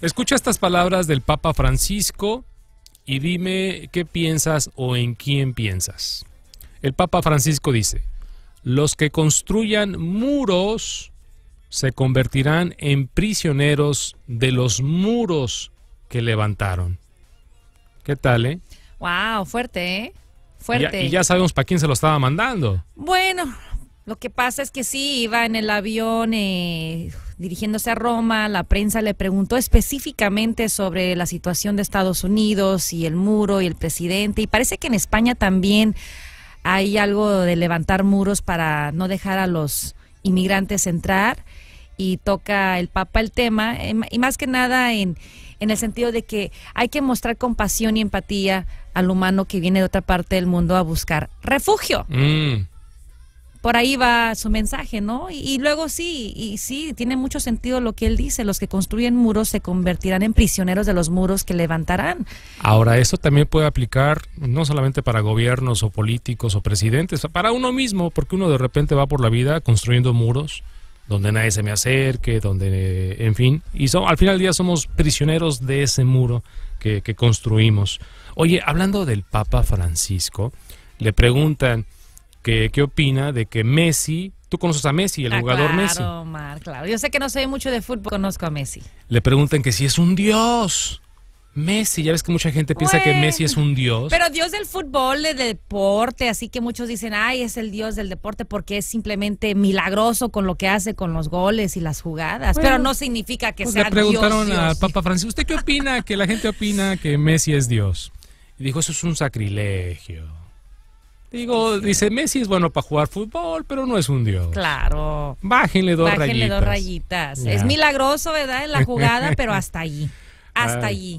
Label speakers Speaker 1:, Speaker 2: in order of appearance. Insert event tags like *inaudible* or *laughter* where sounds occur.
Speaker 1: Escucha estas palabras del Papa Francisco y dime qué piensas o en quién piensas. El Papa Francisco dice, los que construyan muros se convertirán en prisioneros de los muros que levantaron. ¿Qué tal, eh?
Speaker 2: Wow, fuerte, ¿eh? Fuerte. Y ya,
Speaker 1: sabemos para quién se lo estaba mandando.
Speaker 2: Bueno, lo que pasa es que sí, iba en el avión eh, dirigiéndose a Roma, la prensa le preguntó específicamente sobre la situación de Estados Unidos y el muro y el presidente. Y parece que en España también hay algo de levantar muros para no dejar a los inmigrantes entrar. Y toca el Papa el tema, em, y más que nada en, en el sentido de que hay que mostrar compasión y empatía al humano que viene de otra parte del mundo a buscar refugio. Mm por ahí va su mensaje, ¿no? Y, luego sí, y sí, tiene mucho sentido lo que él dice, los que construyen muros se convertirán en prisioneros de los muros que levantarán.
Speaker 1: Ahora, eso también puede aplicar no solamente para gobiernos o políticos o presidentes, para uno mismo, porque uno de repente va por la vida construyendo muros donde nadie se me acerque, donde, en fin, y al final del día somos prisioneros de ese muro que, que construimos. Oye, hablando del Papa Francisco, le preguntan, ¿Qué opina de que Messi Tú conoces a Messi, el ah, jugador Messi.
Speaker 2: Claro, claro. Yo sé que no soy mucho de fútbol, conozco a Messi.
Speaker 1: Le preguntan que si es un dios. Messi, ya ves que mucha gente piensa que Messi es un dios. Pero
Speaker 2: dios del fútbol, del deporte, así que muchos dicen, ay, es el dios del deporte porque es simplemente milagroso con lo que hace, con los goles y las jugadas. pero no significa que pues sea sea dios. Le preguntaron a
Speaker 1: Papa Francisco, ¿usted qué opina? que la gente opina que Messi es dios. Y dijo, eso es un sacrilegio. Digo, dice Messi es bueno para jugar fútbol, pero no es un dios.
Speaker 2: Claro. Bájenle dos rayitas. Bájenle dos rayitas. Es milagroso, ¿verdad? En la jugada, pero hasta allí. *laughs* Hasta allí.